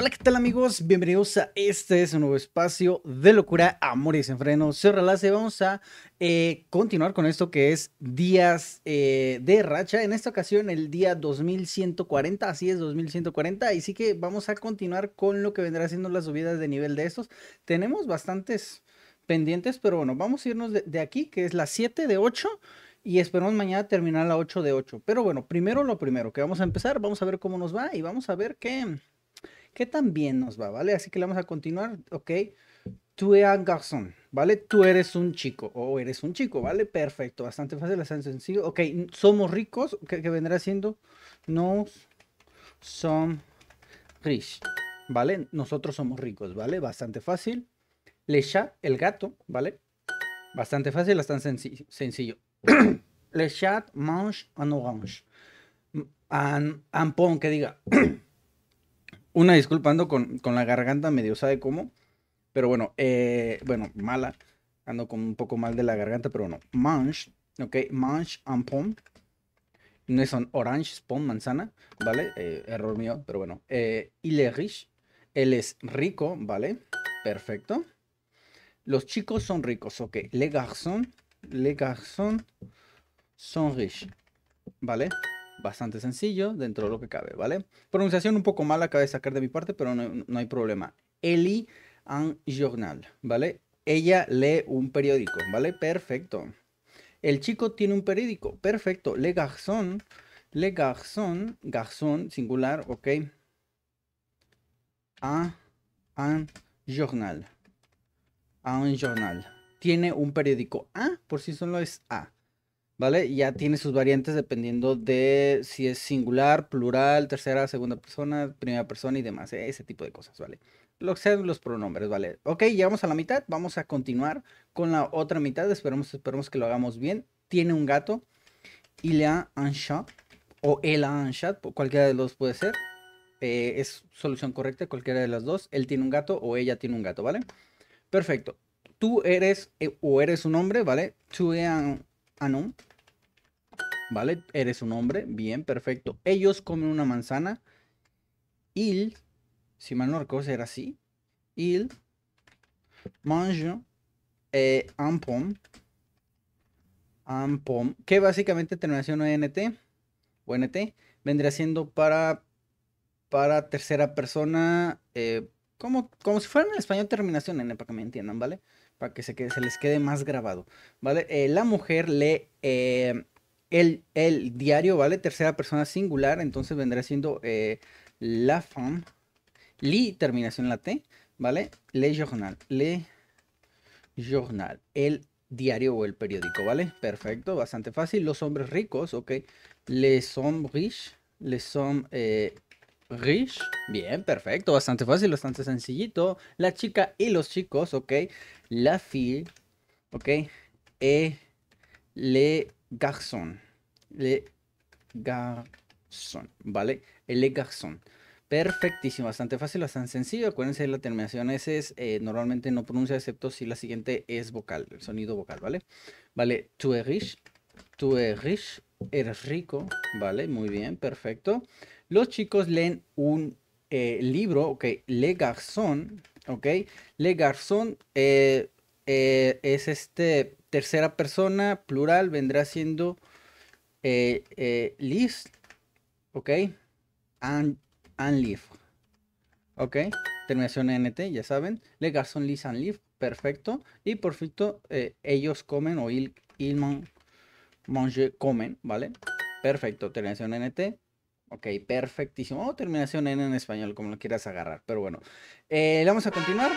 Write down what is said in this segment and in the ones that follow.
Hola, ¿qué tal amigos? Bienvenidos a este es un nuevo espacio de locura, amor y desenfreno. se Relace, vamos a eh, continuar con esto que es días eh, de racha. En esta ocasión el día 2140, así es 2140. Y sí que vamos a continuar con lo que vendrá siendo las subidas de nivel de estos. Tenemos bastantes pendientes, pero bueno, vamos a irnos de, de aquí, que es la 7 de 8 y esperamos mañana terminar la 8 de 8. Pero bueno, primero lo primero que vamos a empezar, vamos a ver cómo nos va y vamos a ver qué, que también nos va, ¿vale? Así que le vamos a continuar, ¿ok? Tu eres un garçon, ¿vale? Tú eres un chico o eres un chico, ¿vale? Perfecto, bastante fácil, bastante sencillo. Ok, somos ricos, ¿qué, vendrá siendo? Nos son rich, ¿vale? Nosotros somos ricos, ¿vale? Bastante fácil. Le chat, el gato, ¿vale? Bastante fácil, bastante sencillo. Le chat mange un orange. Un, un pon que diga. Una disculpa, ando con, la garganta medio sabe cómo. Pero bueno, eh, bueno, mala. Ando con un poco mal de la garganta, pero bueno. Manche, ok, manche and pom. No son orange, pom, manzana, ¿vale? Eh, error mío, pero bueno. Eh, il est él es rico, ¿vale? Perfecto. Los chicos son ricos, ok. Les garçons, les garçons son riches, ¿vale? bastante sencillo dentro de lo que cabe, ¿vale? Pronunciación un poco mala, acabé de sacar de mi parte, pero no, hay problema. Eli un journal, ¿vale? Ella lee un periódico, ¿vale? Perfecto. El chico tiene un periódico, perfecto. Le garçon, le garçon, garçon, singular, ok. A un journal. Un journal. Tiene un periódico. A, por si solo es A. ¿vale? Ya tiene sus variantes dependiendo de si es singular, plural, tercera, segunda persona, primera persona y demás, e-, ese tipo de cosas, ¿vale? Lo que los pronombres, ¿vale? Ok, llegamos a la mitad, vamos a continuar con la otra mitad, esperemos, esperemos que lo hagamos bien. Tiene un gato, Ilea a o el a un cualquiera de los dos puede ser. Eh, es solución correcta, cualquiera de las dos. Él tiene un gato o ella tiene un gato, ¿vale? Perfecto. Tú eres eh, o eres un hombre, ¿vale? Tú eres un, un ¿vale? Eres un hombre, bien, perfecto. Ellos comen una manzana. Il, si mal no recuerdo, era así. Il mange eh, un Que básicamente terminación NT. E o NT vendría siendo para, para tercera persona. Eh, como, como si fuera en español terminación N, para que me entiendan, ¿vale? Para que se, quede, se les quede más grabado, ¿vale? Eh, la mujer le eh, el, diario, ¿vale? Tercera persona singular, entonces vendrá siendo eh, la femme. Li, terminación en la T, ¿vale? Le journal. Le journal. El diario o el periódico, ¿vale? Perfecto, bastante fácil. Los hombres ricos, ok. Les hommes riches. Les hommes eh, riches. Bien, perfecto, bastante fácil, bastante sencillito. La chica y los chicos, ok. La fille, ok. E, le Garçon. Le Garçon, ¿vale? Le Garçon. Perfectísimo, bastante fácil, bastante sencillo. Acuérdense de la terminación S es, eh, normalmente no pronuncia excepto si la siguiente es vocal, el sonido vocal, ¿vale? Vale, tu es tu Tu eres eres rico, ¿vale? Muy bien, perfecto. Los chicos leen un eh, libro, ok, Le Garçon, ok, Le Garçon, eh, eh, es este tercera persona, plural, vendrá siendo eh, eh Liz, ¿ok? And, and live, ¿ok? Terminación NT, ya saben. Le garçon Liz and live, perfecto. Y por perfecto, eh, ellos comen o il, il comen, ¿vale? Perfecto, terminación NT. Ok, perfectísimo. terminación N en español, como lo quieras agarrar. Pero bueno, vamos a continuar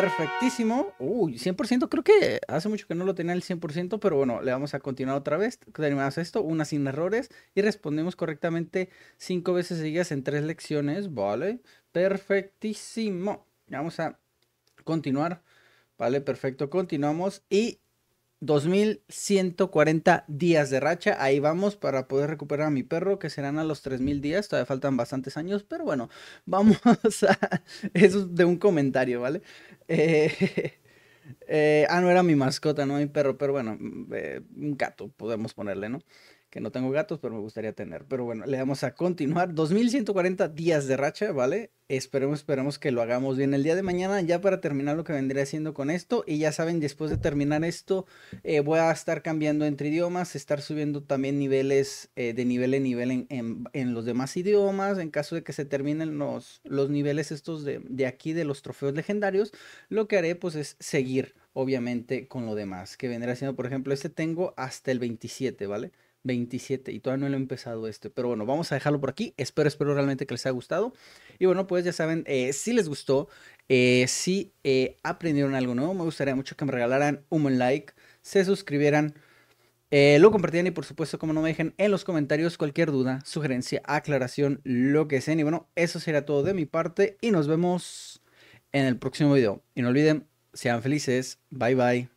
perfectísimo. Uy, 100%, creo que hace mucho que no lo tenía el 100%, pero bueno, le vamos a continuar otra vez. Terminamos esto, una sin errores y respondemos correctamente cinco veces seguidas en tres lecciones, ¿vale? Perfectísimo. Vamos a continuar. Vale, perfecto, continuamos. Y 2140 días de racha. Ahí vamos para poder recuperar a mi perro, que serán a los 3000 días. Todavía faltan bastantes años, pero bueno, vamos a. Eso es de un comentario, ¿vale? Eh, eh... ah, no era mi mascota, no mi perro, pero bueno, mm, eh, un gato podemos ponerle, ¿no? Que no tengo gatos, pero me gustaría tener. Pero bueno, le vamos a continuar. 2140 días de racha, ¿vale? Esperemos, esperemos que lo hagamos bien el día de mañana, ya para terminar lo que vendré haciendo con esto. Y ya saben, después de terminar esto, eh, voy a estar cambiando entre idiomas, estar subiendo también niveles eh, de nivel en nivel en, los demás idiomas. En caso de que se terminen los, los niveles estos de, de aquí, de los trofeos legendarios, lo que haré pues es seguir, obviamente, con lo demás que vendrá haciendo. Por ejemplo, este tengo hasta el 27, ¿vale? 27 y todavía no lo he empezado este, pero bueno, vamos a dejarlo por aquí. Espero, espero realmente que les haya gustado. Y bueno, pues ya saben, eh, si les gustó, eh, si eh, aprendieron algo nuevo, me gustaría mucho que me regalaran un buen like, se suscribieran, lo compartieran y por supuesto, como no me dejen en los comentarios cualquier duda, sugerencia, aclaración, lo que sea. Y bueno, eso será todo de mi parte y nos vemos en el próximo video. Y no olviden, sean felices. Bye bye.